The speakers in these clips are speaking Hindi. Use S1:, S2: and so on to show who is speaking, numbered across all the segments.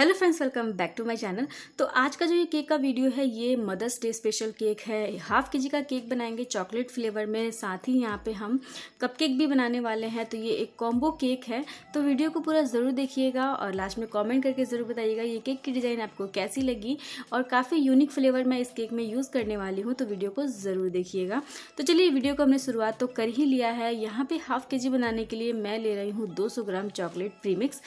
S1: hello friends welcome back to my channel तो आज का जो ये केक का वीडियो है ये मदर्स डे स्पेशल केक है हाफ के जी का केक बनाएंगे चॉकलेट फ्लेवर में साथ ही यहाँ पे हम कप केक भी बनाने वाले हैं तो ये एक कॉम्बो केक है तो वीडियो को पूरा ज़रूर देखिएगा और लास्ट में कॉमेंट करके ज़रूर बताइएगा ये केक की डिज़ाइन आपको कैसी लगी और काफ़ी यूनिक फ्लेवर मैं इस केक में यूज़ करने वाली हूँ तो वीडियो को ज़रूर देखिएगा तो चलिए वीडियो को हमने शुरुआत तो कर ही लिया है यहाँ पर हाफ के जी बनाने के लिए मैं ले रही हूँ दो ग्राम चॉकलेट प्रीमिक्स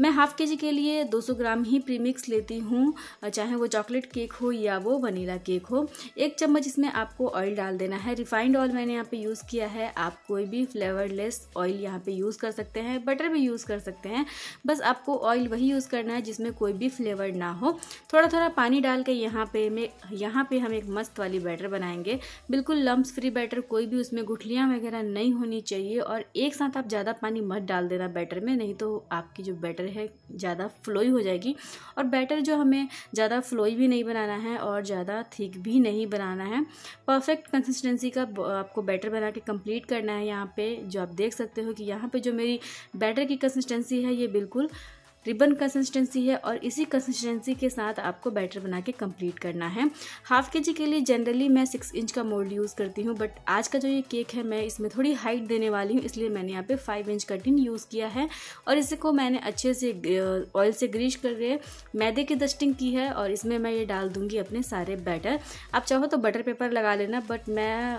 S1: मैं हाफ़ के जी के लिए 200 ग्राम ही प्रीमिक्स लेती हूँ चाहे वो चॉकलेट केक हो या वो वनीला केक हो एक चम्मच इसमें आपको ऑयल डाल देना है रिफाइंड ऑयल मैंने यहाँ पे यूज़ किया है आप कोई भी फ्लेवरलेस ऑयल यहाँ पे यूज़ कर सकते हैं बटर भी यूज़ कर सकते हैं बस आपको ऑयल वही यूज़ करना है जिसमें कोई भी फ्लेवर ना हो थोड़ा थोड़ा पानी डाल के यहाँ पे में यहाँ पर हम एक मस्त वाली बैटर बनाएंगे बिल्कुल लम्ब फ्री बैटर कोई भी उसमें गुठलियाँ वगैरह नहीं होनी चाहिए और एक साथ आप ज़्यादा पानी मत डाल देना बैटर में नहीं तो आपकी जो बैटर बैटर है ज़्यादा फ्लोई हो जाएगी और बैटर जो हमें ज़्यादा फ्लोई भी नहीं बनाना है और ज़्यादा थिक भी नहीं बनाना है परफेक्ट कंसिस्टेंसी का आपको बैटर बना के कंप्लीट करना है यहाँ पे जो आप देख सकते हो कि यहाँ पे जो मेरी बैटर की कंसिस्टेंसी है ये बिल्कुल रिबन कंसिस्टेंसी है और इसी कंसिस्टेंसी के साथ आपको बैटर बना के कम्प्लीट करना है हाफ के जी के लिए जनरली मैं सिक्स इंच का मोल्ड यूज़ करती हूँ बट आज का जो ये केक है मैं इसमें थोड़ी हाइट देने वाली हूँ इसलिए मैंने यहाँ पे फाइव इंच कटिन यूज़ किया है और इसको मैंने अच्छे से ऑयल से ग्रीस करके मैदे की डस्टिंग की है और इसमें मैं ये डाल दूँगी अपने सारे बैटर आप चाहो तो बटर पेपर लगा लेना बट मैं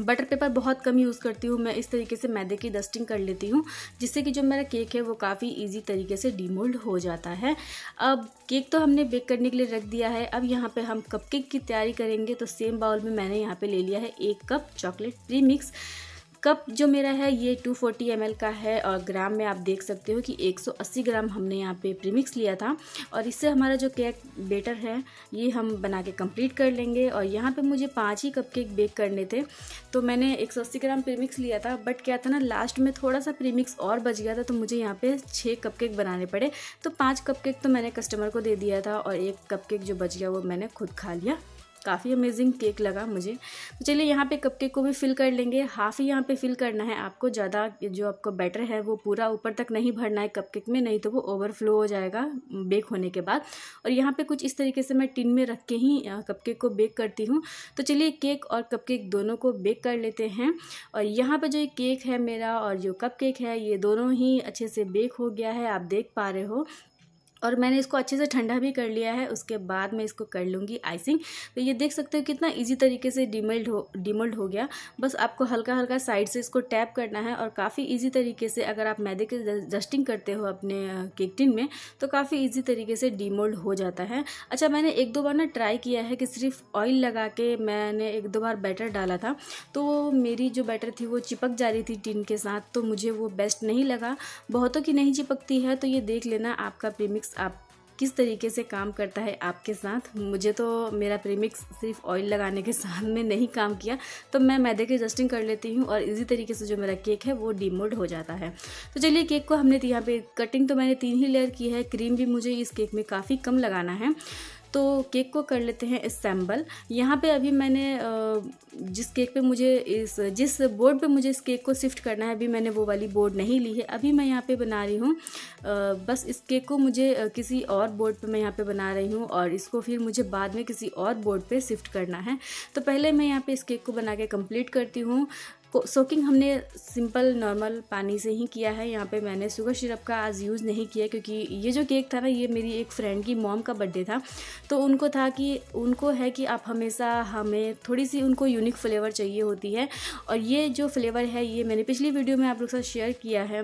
S1: बटर पेपर बहुत कम यूज़ करती हूँ मैं इस तरीके से मैदे की डस्टिंग कर लेती हूँ जिससे कि जो मेरा केक है वो काफ़ी इजी तरीके से डीमोल्ड हो जाता है अब केक तो हमने बेक करने के लिए रख दिया है अब यहाँ पे हम कपकेक की तैयारी करेंगे तो सेम बाउल में मैंने यहाँ पे ले लिया है एक cup chocolate premix cup जो मेरा है ये 240 फोर्टी का है और ग्राम में आप देख सकते हो कि 180 ग्राम हमने यहाँ पे प्रीमिक्स लिया था और इससे हमारा जो केक बेटर है ये हम बना के कम्प्लीट कर लेंगे और यहाँ पे मुझे पाँच ही कप केक बेक करने थे तो मैंने 180 ग्राम प्रीमिक्स लिया था बट क्या था ना लास्ट में थोड़ा सा प्रीमिक्स और बच गया था तो मुझे यहाँ पर छः कप बनाने पड़े तो पाँच कप तो मैंने कस्टमर को दे दिया था और एक कप जो बच गया वो मैंने खुद खा लिया काफ़ी अमेजिंग केक लगा मुझे तो चलिए यहाँ पे कप केक को भी फिल कर लेंगे हाफ़ ही यहाँ पे फिल करना है आपको ज़्यादा जो आपको बैटर है वो पूरा ऊपर तक नहीं भरना है कप केक में नहीं तो वो ओवरफ्लो हो जाएगा बेक होने के बाद और यहाँ पे कुछ इस तरीके से मैं टिन में रख के ही कप केक को बेक करती हूँ तो चलिए केक और कप केक दोनों को बेक कर लेते हैं और यहाँ पर जो केक है मेरा और जो कप केक है ये दोनों ही अच्छे से बेक हो गया है आप देख पा रहे हो और मैंने इसको अच्छे से ठंडा भी कर लिया है उसके बाद मैं इसको कर लूँगी आइसिंग तो ये देख सकते हो कितना इजी तरीके से डिमल्ड हो डिमल्ड हो गया बस आपको हल्का हल्का साइड से इसको टैप करना है और काफ़ी इजी तरीके से अगर आप मैदे के डस्टिंग करते हो अपने केक टिन में तो काफ़ी इजी तरीके से डिमोल्ड हो जाता है अच्छा मैंने एक दो बार ना ट्राई किया है कि सिर्फ ऑयल लगा के मैंने एक दो बार बैटर डाला था तो मेरी जो बैटर थी वो चिपक जा रही थी टिन के साथ तो मुझे वो बेस्ट नहीं लगा बहुतों की नहीं चिपकती है तो ये देख लेना आपका प्रीमिक्स प्रीमिक्स आप किस तरीके से काम करता है आपके साथ मुझे तो मेरा प्रीमिक्स सिर्फ ऑयल लगाने के साथ में नहीं काम किया तो मैं मैदे की एडजस्टिंग कर लेती हूँ और इसी तरीके से जो मेरा केक है वो डीमोल्ड हो जाता है तो चलिए केक को हमने यहाँ पे कटिंग तो मैंने तीन ही लेयर की है क्रीम भी मुझे इस केक में काफ़ी कम लगाना है तो केक को कर लेते हैं इस्तेम्बल यहाँ पे अभी मैंने जिस केक पे मुझे इस जिस बोर्ड पे मुझे इस केक को शिफ्ट करना है अभी मैंने वो वाली बोर्ड नहीं ली है अभी मैं यहाँ पे बना रही हूँ बस इस केक को मुझे किसी और बोर्ड पे मैं यहाँ पे बना रही हूँ और इसको फिर मुझे बाद में किसी और बोर्ड पे शिफ्ट करना है तो पहले मैं यहाँ पे इस केक को बना के कंप्लीट करती हूँ सोकिंग हमने सिंपल नॉर्मल पानी से ही किया है यहाँ पे मैंने शुगर सिरप का आज यूज़ नहीं किया क्योंकि ये जो केक था ना ये मेरी एक फ्रेंड की मॉम का बर्थडे था तो उनको था कि उनको है कि आप हमेशा हमें थोड़ी सी उनको यूनिक फ्लेवर चाहिए होती है और ये जो फ्लेवर है ये मैंने पिछली वीडियो में आप लोग साथ शेयर किया है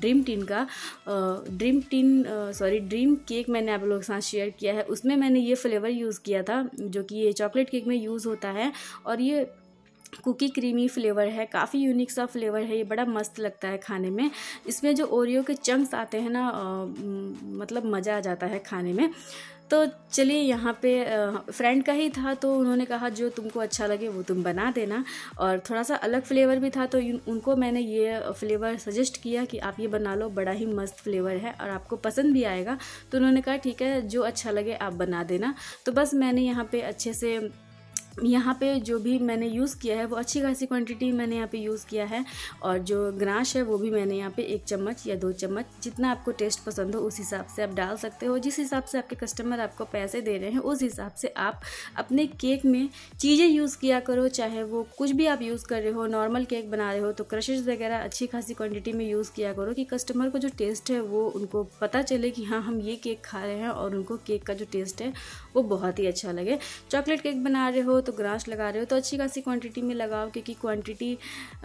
S1: ड्रीम टीन का dream tin sorry dream cake मैंने आप लोग के साथ शेयर किया है उसमें मैंने ये फ्लेवर यूज़ किया था जो कि ये चॉकलेट केक में यूज़ होता है और ये कुकी क्रीमी फ्लेवर है काफ़ी यूनिक सा फ्लेवर है ये बड़ा मस्त लगता है खाने में इसमें जो ओरियो के चंक्स आते हैं ना मतलब मज़ा आ जाता है खाने में तो चलिए यहाँ पे फ्रेंड का ही था तो उन्होंने कहा जो तुमको अच्छा लगे वो तुम बना देना और थोड़ा सा अलग फ्लेवर भी था तो उनको मैंने ये फ्लेवर सजेस्ट किया कि आप ये बना लो बड़ा ही मस्त फ्लेवर है और आपको पसंद भी आएगा तो उन्होंने कहा ठीक है जो अच्छा लगे आप बना देना तो बस मैंने यहाँ पे अच्छे से यहाँ पे जो भी मैंने यूज़ किया है वो अच्छी खासी क्वांटिटी मैंने यहाँ पे यूज़ किया है और जो ग्राश है वो भी मैंने यहाँ पे एक चम्मच या दो चम्मच जितना आपको टेस्ट पसंद हो उस हिसाब से आप डाल सकते हो जिस हिसाब से आपके कस्टमर आपको पैसे दे रहे हैं उस हिसाब से आप अपने केक में चीज़ें यूज़ किया करो चाहे वो कुछ भी आप यूज़ कर रहे हो नॉर्मल केक बना रहे हो तो क्रशेज वगैरह अच्छी खासी क्वान्टिटी में यूज़ किया करो कि कस्टमर को जो टेस्ट है वो उनको पता चले कि हाँ हम ये केक खा रहे हैं और उनको केक का जो टेस्ट है वो बहुत ही अच्छा लगे चॉकलेट केक बना रहे हो तो ग्रास लगा रहे हो तो अच्छी खासी क्वांटिटी में लगाओ क्योंकि क्वांटिटी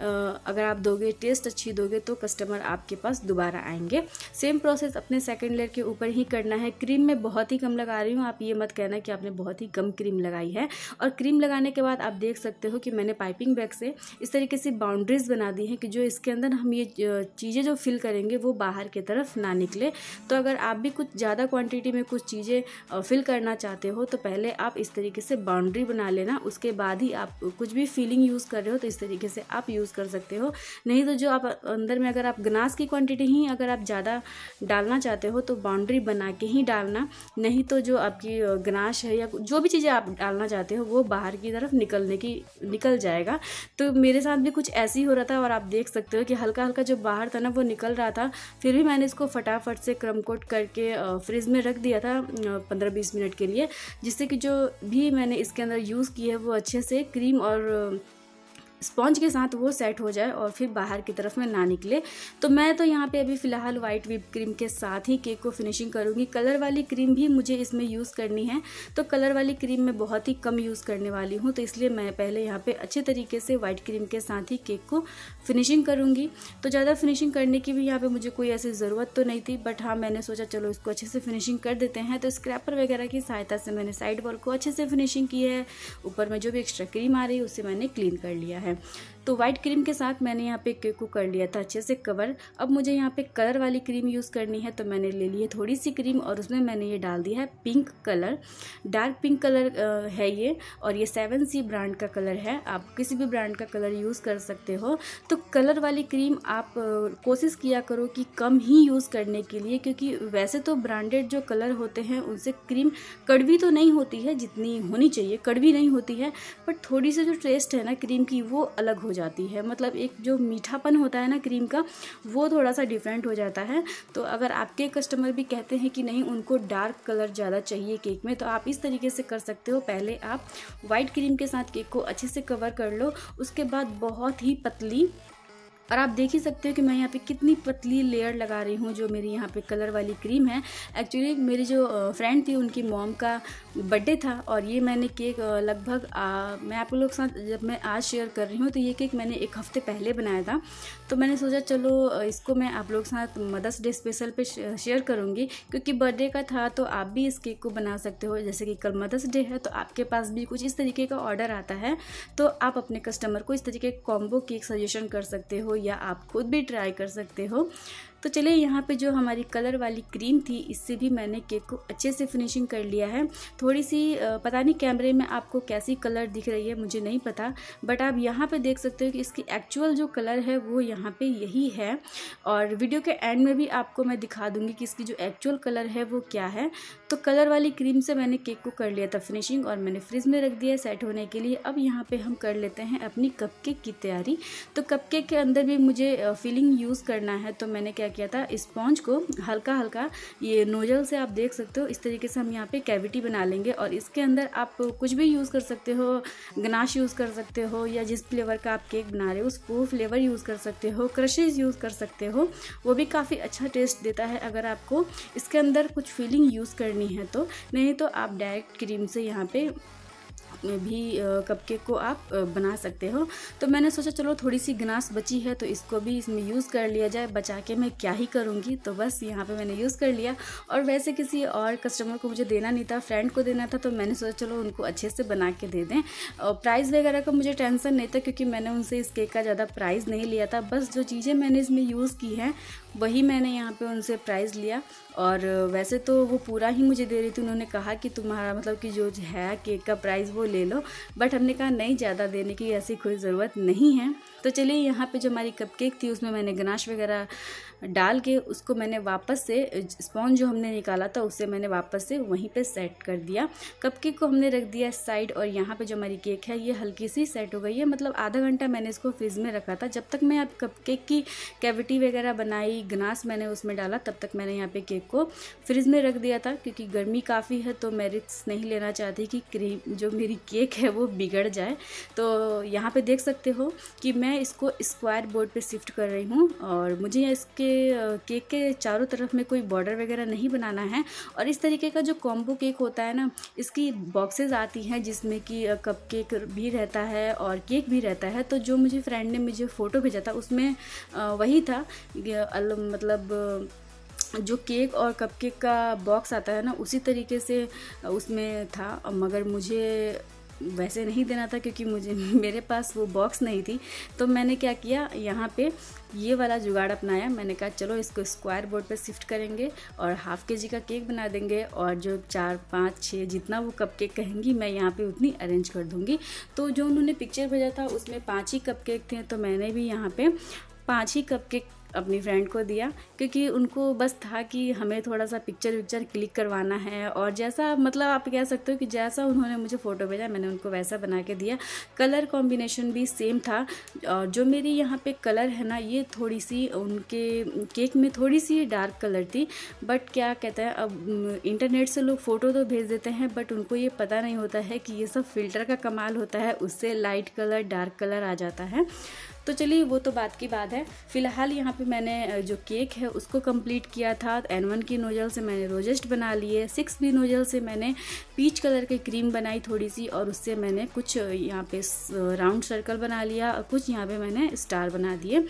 S1: अगर आप दोगे टेस्ट अच्छी दोगे तो कस्टमर आपके पास दोबारा आएंगे सेम प्रोसेस अपने सेकेंड लेयर के ऊपर ही करना है क्रीम में बहुत ही कम लगा रही हूँ आप ये मत कहना कि आपने बहुत ही कम क्रीम लगाई है और क्रीम लगाने के बाद आप देख सकते हो कि मैंने पाइपिंग बैग से इस तरीके से बाउंड्रीज बना दी हैं कि जो इसके अंदर हम ये चीज़ें जो फिल करेंगे वो बाहर की तरफ ना निकले तो अगर आप भी कुछ ज़्यादा क्वांटिटी में कुछ चीज़ें फिल करना चाहते करते हो तो पहले आप इस तरीके से बाउंड्री बना लेना उसके बाद ही आप कुछ भी फीलिंग यूज़ कर रहे हो तो इस तरीके से आप यूज़ कर सकते हो नहीं तो जो आप अंदर में अगर आप गनास की क्वांटिटी ही अगर आप ज़्यादा डालना चाहते हो तो बाउंड्री बना के ही डालना नहीं तो जो आपकी गनाश है या जो भी चीज़ें आप डालना चाहते हो वो बाहर की तरफ निकलने की निकल जाएगा तो मेरे साथ भी कुछ ऐसे ही हो रहा था और आप देख सकते हो कि हल्का हल्का जो बाहर था ना वो निकल रहा था फिर भी मैंने इसको फटाफट से क्रम कोट करके फ्रिज में रख दिया था पंद्रह बीस मिनट के लिए जिससे कि जो भी मैंने इसके अंदर यूज़ की है वो अच्छे से क्रीम और स्पॉन्ज के साथ वो सेट हो जाए और फिर बाहर की तरफ में ना निकले तो मैं तो यहाँ पे अभी फ़िलहाल व्हाइट विप क्रीम के साथ ही केक को फिनिशिंग करूँगी कलर वाली क्रीम भी मुझे इसमें यूज़ करनी है तो कलर वाली क्रीम मैं बहुत ही कम यूज़ करने वाली हूँ तो इसलिए मैं पहले यहाँ पर अच्छे तरीके से वाइट क्रीम के साथ ही केक को फिनिशिंग करूँगी तो ज़्यादा फिनिशिंग करने की भी यहाँ पर मुझे कोई ऐसी ज़रूरत तो नहीं थी बट हाँ मैंने सोचा चलो इसको अच्छे से फिनिशिंग कर देते हैं तो स्क्रैपर वगैरह की सहायता से मैंने साइड वॉल को अच्छे से फिनिशिंग की है ऊपर में जो भी एक्स्ट्रा क्रीम आ रही है उसे मैंने क्लीन कर लिया है है तो वाइट क्रीम के साथ मैंने यहाँ पे केक को कर लिया था अच्छे से कवर अब मुझे यहाँ पे कलर वाली क्रीम यूज़ करनी है तो मैंने ले ली है थोड़ी सी क्रीम और उसमें मैंने ये डाल दिया है pink colour dark pink colour है ये और ये सेवन सी ब्रांड का कलर है आप किसी भी ब्रांड का कलर यूज़ कर सकते हो तो कलर वाली क्रीम आप कोशिश किया करो कि कम ही यूज़ करने के लिए क्योंकि वैसे तो ब्रांडेड जो कलर होते हैं उनसे क्रीम कड़वी तो नहीं होती है जितनी होनी चाहिए कड़वी नहीं होती है बट थोड़ी सी जो टेस्ट है ना क्रीम की वो अलग हो जाती है मतलब एक जो मीठापन होता है ना क्रीम का वो थोड़ा सा डिफरेंट हो जाता है तो अगर आपके कस्टमर भी कहते हैं कि नहीं उनको डार्क कलर ज़्यादा चाहिए केक में तो आप इस तरीके से कर सकते हो पहले आप वाइट क्रीम के साथ केक को अच्छे से कवर कर लो उसके बाद बहुत ही पतली और आप देख ही सकते हो कि मैं यहाँ पे कितनी पतली लेयर लगा रही हूँ जो मेरी यहाँ पे कलर वाली क्रीम है एक्चुअली मेरी जो फ्रेंड थी उनकी मॉम का बर्थडे था और ये मैंने केक लगभग मैं आप लोग के साथ जब मैं आज शेयर कर रही हूँ तो ये केक मैंने एक हफ़्ते पहले बनाया था तो मैंने सोचा चलो इसको मैं आप लोग के साथ मदर्स डे स्पेशल पर शेयर करूँगी क्योंकि बर्थडे का था तो आप भी इस केक को बना सकते हो जैसे कि कल मदर्स डे है तो आपके पास भी कुछ इस तरीके का ऑर्डर आता है तो आप अपने कस्टमर को इस तरीके कॉम्बो केक सजेशन कर सकते हो या आप खुद भी ट्राई कर सकते हो तो चलिए यहाँ पे जो हमारी कलर वाली क्रीम थी इससे भी मैंने केक को अच्छे से फिनिशिंग कर लिया है थोड़ी सी पता नहीं कैमरे में आपको कैसी कलर दिख रही है मुझे नहीं पता बट आप यहाँ पे देख सकते हो कि इसकी एक्चुअल जो कलर है वो यहाँ पे यही है और वीडियो के एंड में भी आपको मैं दिखा दूँगी कि इसकी जो एक्चुअल कलर है वो क्या है तो कलर वाली क्रीम से मैंने केक को कर लिया था फिनिशिंग और मैंने फ्रिज में रख दिया सेट होने के लिए अब यहाँ पर हम कर लेते हैं अपनी कप की तैयारी तो कप के अंदर भी मुझे फिलिंग यूज़ करना है तो मैंने क्या किया था स्पॉन्ज को हल्का हल्का ये नोजल से आप देख सकते हो इस तरीके से हम यहाँ पे कैविटी बना लेंगे और इसके अंदर आप कुछ भी यूज़ कर सकते हो गनाश यूज़ कर सकते हो या जिस फ्लेवर का आप केक बना रहे हो उसको फ्लेवर यूज़ कर सकते हो क्रशेज यूज़ कर सकते हो वो भी काफ़ी अच्छा टेस्ट देता है अगर आपको इसके अंदर कुछ फीलिंग यूज़ करनी है तो नहीं तो आप डायरेक्ट क्रीम से यहाँ पर भी कपकेक को आप बना सकते हो तो मैंने सोचा चलो थोड़ी सी गनास बची है तो इसको भी इसमें यूज़ कर लिया जाए बचा के मैं क्या ही करूँगी तो बस यहाँ पे मैंने यूज़ कर लिया और वैसे किसी और कस्टमर को मुझे देना नहीं था फ्रेंड को देना था तो मैंने सोचा चलो उनको अच्छे से बना के दे दें और प्राइस वगैरह का मुझे टेंसन नहीं था क्योंकि मैंने उनसे इस केक का ज़्यादा प्राइस नहीं लिया था बस जो चीज़ें मैंने इसमें यूज़ की हैं वही मैंने यहाँ पे उनसे प्राइज़ लिया और वैसे तो वो पूरा ही मुझे दे रही थी उन्होंने कहा कि तुम्हारा मतलब कि जो है केक का प्राइस वो ले लो बट हमने कहा नहीं ज़्यादा देने की ऐसी कोई ज़रूरत नहीं है तो चलिए यहाँ पे जो हमारी कप केक थी उसमें मैंने गनाश वगैरह डाल के उसको मैंने वापस से स्पॉन्ज जो हमने निकाला था उससे मैंने वापस से वहीं पर सेट कर दिया कप केक को हमने रख दिया साइड और यहाँ पर जो हमारी केक है ये हल्की सी सेट हो गई है मतलब आधा घंटा मैंने इसको फ्रिज में रखा था जब तक मैं आप कप केक की कैविटी वगैरह बनाई एक गनास मैंने उसमें डाला तब तक मैंने यहाँ पे केक को फ्रिज में रख दिया था क्योंकि गर्मी काफ़ी है तो मैं रिक्स नहीं लेना चाहती कि क्रीम जो मेरी केक है वो बिगड़ जाए तो यहाँ पे देख सकते हो कि मैं इसको स्क्वायर बोर्ड पे शिफ्ट कर रही हूँ और मुझे इसके केक के चारों तरफ में कोई बॉर्डर वगैरह नहीं बनाना है और इस तरीके का जो कॉम्बो केक होता है ना इसकी बॉक्सेज आती हैं जिसमें कि कप केक भी रहता है और केक भी रहता है तो जो मुझे फ्रेंड ने मुझे फ़ोटो भेजा था उसमें वही था मतलब जो केक और कपकेक का बॉक्स आता है ना उसी तरीके से उसमें था मगर मुझे वैसे नहीं देना था क्योंकि मुझे मेरे पास वो बॉक्स नहीं थी तो मैंने क्या किया यहाँ पे ये वाला जुगाड़ अपनाया मैंने कहा चलो इसको स्क्वायर बोर्ड पे शिफ्ट करेंगे और हाफ़ के जी का केक बना देंगे और जो चार पाँच छः जितना वो कप केक कहेंगी मैं यहाँ पे उतनी अरेंज कर दूँगी तो जो उन्होंने पिक्चर भेजा था उसमें पाँच ही कप केक थे तो मैंने भी यहाँ पर पाँच ही कप केक अपनी फ्रेंड को दिया क्योंकि उनको बस था कि हमें थोड़ा सा पिक्चर विक्चर क्लिक करवाना है और जैसा मतलब आप कह सकते हो कि जैसा उन्होंने मुझे फ़ोटो भेजा मैंने उनको वैसा बना के दिया कलर कॉम्बिनेशन भी सेम था और जो मेरी यहाँ पे कलर है ना ये थोड़ी सी उनके केक में थोड़ी सी डार्क कलर थी बट क्या कहते हैं अब इंटरनेट से लोग फ़ोटो तो भेज देते हैं बट उनको ये पता नहीं होता है कि ये सब फिल्टर का कमाल होता है उससे लाइट कलर डार्क कलर आ जाता है तो चलिए वो तो बात की बात है फ़िलहाल यहाँ पे मैंने जो केक है उसको कंप्लीट किया था एन वन की नोजल से मैंने रोजेस्ट बना लिए सिक्स बी नोजल से मैंने पीच कलर की क्रीम बनाई थोड़ी सी और उससे मैंने कुछ यहाँ पे राउंड सर्कल बना लिया और कुछ यहाँ पे मैंने स्टार बना दिए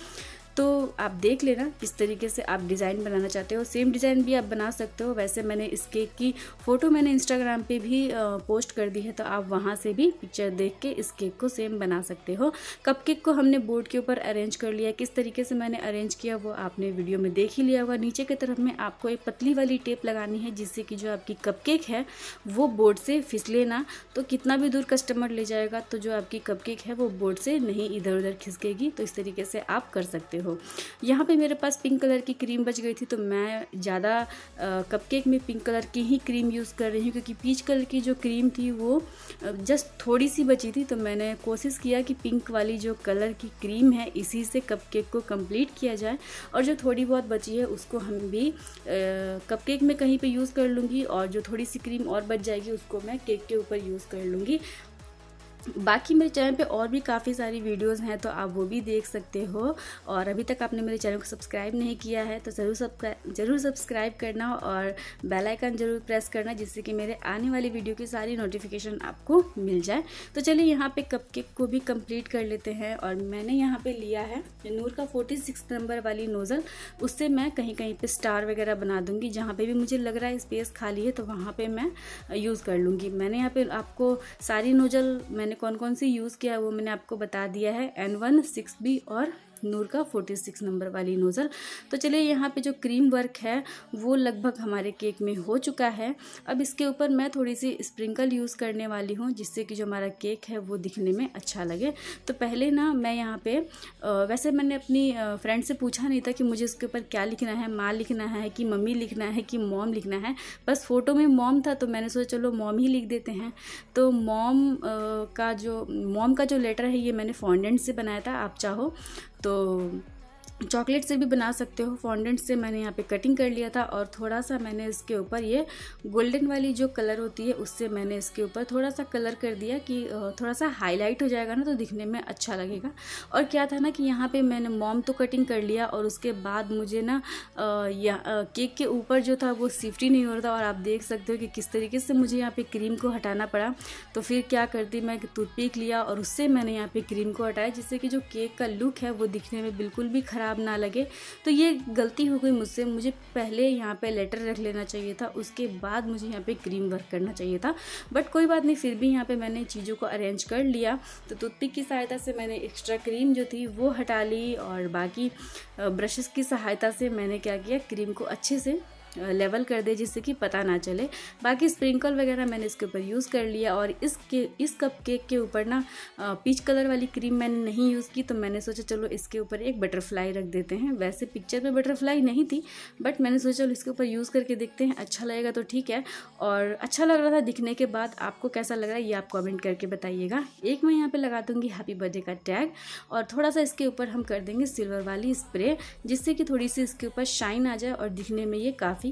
S1: तो आप देख लेना किस तरीके से आप डिज़ाइन बनाना चाहते हो सेम डिज़ाइन भी आप बना सकते हो वैसे मैंने इस केक की फ़ोटो मैंने इंस्टाग्राम पे भी पोस्ट कर दी है तो आप वहाँ से भी पिक्चर देख के इस केक को सेम बना सकते हो कप केक को हमने बोर्ड के ऊपर अरेंज कर लिया किस तरीके से मैंने अरेंज किया वो आपने वीडियो में देख ही लिया होगा नीचे की तरफ में आपको एक पतली वाली टेप लगानी है जिससे कि जो आपकी कप केक है वो बोर्ड से फिसले ना तो कितना भी दूर कस्टमर ले जाएगा तो जो आपकी कप केक है वो बोर्ड से नहीं इधर उधर खिसकेगी तो इस तरीके से आप कर सकते हो हो यहाँ पे मेरे पास पिंक कलर की क्रीम बच गई थी तो मैं ज़्यादा कपकेक में पिंक कलर की ही क्रीम यूज़ कर रही हूँ क्योंकि पीच कलर की जो क्रीम थी वो जस्ट थोड़ी सी बची थी तो मैंने कोशिश किया कि पिंक वाली जो कलर की क्रीम है इसी से कपकेक को कम्प्लीट किया जाए और जो थोड़ी बहुत बची है उसको हम भी कप में कहीं पर यूज़ कर लूँगी और जो थोड़ी सी क्रीम और बच जाएगी उसको मैं केक के ऊपर यूज़ कर लूँगी बाकी मेरे चैनल पे और भी काफ़ी सारी वीडियोस हैं तो आप वो भी देख सकते हो और अभी तक आपने मेरे चैनल को सब्सक्राइब नहीं किया है तो ज़रूर सब्सक्राइब ज़रूर सब्सक्राइब करना और बेल आइकन ज़रूर प्रेस करना जिससे कि मेरे आने वाली वीडियो की सारी नोटिफिकेशन आपको मिल जाए तो चलिए यहाँ पर कप को भी कम्प्लीट कर लेते हैं और मैंने यहाँ पर लिया है नूर का फोर्टी नंबर वाली नोज़ल उससे मैं कहीं कहीं पर स्टार वगैरह बना दूँगी जहाँ पर भी मुझे लग रहा है स्पेस खाली है तो वहाँ पर मैं यूज़ कर लूँगी मैंने यहाँ पर आपको सारी नोज़ल मैंने मैंने कौन कौन से यूज़ किया है वो मैंने आपको बता दिया है एन वन सिक्स बी और नूर का 46 नंबर वाली नोज़ल तो चलिए यहाँ पे जो क्रीम वर्क है वो लगभग हमारे केक में हो चुका है अब इसके ऊपर मैं थोड़ी सी स्प्रिंकल यूज़ करने वाली हूँ जिससे कि जो हमारा केक है वो दिखने में अच्छा लगे तो पहले ना मैं यहाँ पे वैसे मैंने अपनी फ्रेंड से पूछा नहीं था कि मुझे इसके ऊपर क्या लिखना है माँ लिखना है कि मम्मी लिखना है कि मॉम लिखना है बस फ़ोटो में मॉम था तो मैंने सोचा चलो मॉम ही लिख देते हैं तो मॉम का जो मॉम का जो लेटर है ये मैंने फॉन्डेंट से बनाया था आप चाहो तो चॉकलेट से भी बना सकते हो फॉन्डेंट से मैंने यहाँ पे कटिंग कर लिया था और थोड़ा सा मैंने इसके ऊपर ये गोल्डन वाली जो कलर होती है उससे मैंने इसके ऊपर थोड़ा सा कलर कर दिया कि थोड़ा सा हाईलाइट हो जाएगा ना तो दिखने में अच्छा लगेगा और क्या था ना कि यहाँ पे मैंने मॉम तो कटिंग कर लिया और उसके बाद मुझे ना या केक के ऊपर जो था वो सेफ्टी नहीं हो रहा था और आप देख सकते हो कि किस तरीके से मुझे यहाँ पर क्रीम को हटाना पड़ा तो फिर क्या करती मैं टूथपिक लिया और उससे मैंने यहाँ पर क्रीम को हटाया जिससे कि जो केक का लुक है वो दिखने में बिल्कुल भी ख़राब ख़राब ना लगे तो ये गलती हो गई मुझसे मुझे पहले यहाँ पे लेटर रख लेना चाहिए था उसके बाद मुझे यहाँ पे क्रीम वर्क करना चाहिए था बट कोई बात नहीं फिर भी यहाँ पे मैंने चीज़ों को अरेंज कर लिया तो टूथपिक की सहायता से मैंने एक्स्ट्रा क्रीम जो थी वो हटा ली और बाकी ब्रशेस की सहायता से मैंने क्या किया क्रीम को अच्छे से लेवल कर दे जिससे कि पता ना चले बाकी स्प्रिंकल वगैरह मैंने इसके ऊपर यूज़ कर लिया और इसके इस कप केक के ऊपर ना पीच कलर वाली क्रीम मैंने नहीं यूज़ की तो मैंने सोचा चलो इसके ऊपर एक बटरफ्लाई रख देते हैं वैसे पिक्चर में बटरफ्लाई नहीं थी बट मैंने सोचा चलो इसके ऊपर यूज़ करके देखते हैं अच्छा लगेगा तो ठीक है और अच्छा लग रहा था दिखने के बाद आपको कैसा लग रहा है ये आप कॉमेंट करके बताइएगा एक मैं यहाँ पर लगा दूँगी हैप्पी बर्थडे का टैग और थोड़ा सा इसके ऊपर हम कर देंगे सिल्वर वाली स्प्रे जिससे कि थोड़ी सी इसके ऊपर शाइन आ जाए और दिखने में ये काफ़ी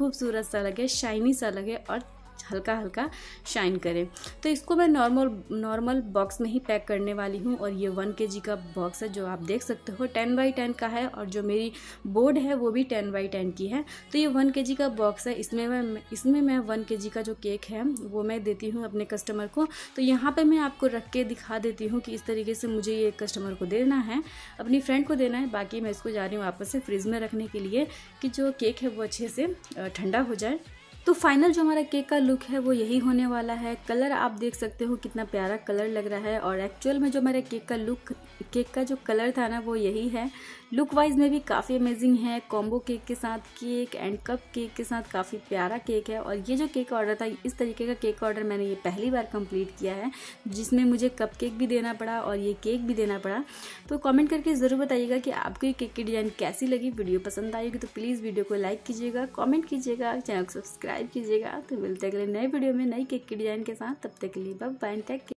S1: खूबसूरत सा लगे शाइनी सा लगे और हल्का हल्का शाइन करे तो इसको मैं नॉर्मल नॉर्मल बॉक्स में ही पैक करने वाली हूँ और ये वन के का बॉक्स है जो आप देख सकते हो टेन बाई टेन का है और जो मेरी बोर्ड है वो भी टेन बाई टेन की है तो ये वन के का बॉक्स है इसमें मैं इसमें मैं वन के का जो केक है वो मैं देती हूँ अपने कस्टमर को तो यहाँ पर मैं आपको रख के दिखा देती हूँ कि इस तरीके से मुझे ये कस्टमर को देना है अपनी फ्रेंड को देना है बाकी मैं इसको जा रही हूँ वापस से फ्रिज में रखने के लिए कि जो केक है वो अच्छे से ठंडा हो जाए तो फाइनल जो हमारा केक का लुक है वो यही होने वाला है कलर आप देख सकते हो कितना प्यारा कलर लग रहा है और एक्चुअल में जो हमारे केक का लुक केक का जो कलर था ना वो यही है लुक वाइज में भी काफ़ी अमेजिंग है कॉम्बो केक के साथ केक एंड कप केक के साथ काफ़ी प्यारा केक है और ये जो केक ऑर्डर था इस तरीके का केक ऑर्डर मैंने ये पहली बार कंप्लीट किया है जिसमें मुझे कप केक भी देना पड़ा और ये केक भी देना पड़ा तो कमेंट करके ज़रूर बताइएगा कि आपको ये केक की डिज़ाइन कैसी लगी वीडियो पसंद आएगी तो प्लीज़ वीडियो को लाइक कीजिएगा कॉमेंट कीजिएगा चैनल को सब्सक्राइब कीजिएगा तो मिलते अगले नए वीडियो में नई केक की डिज़ाइन के साथ तब तक के लिए बब बाय टेक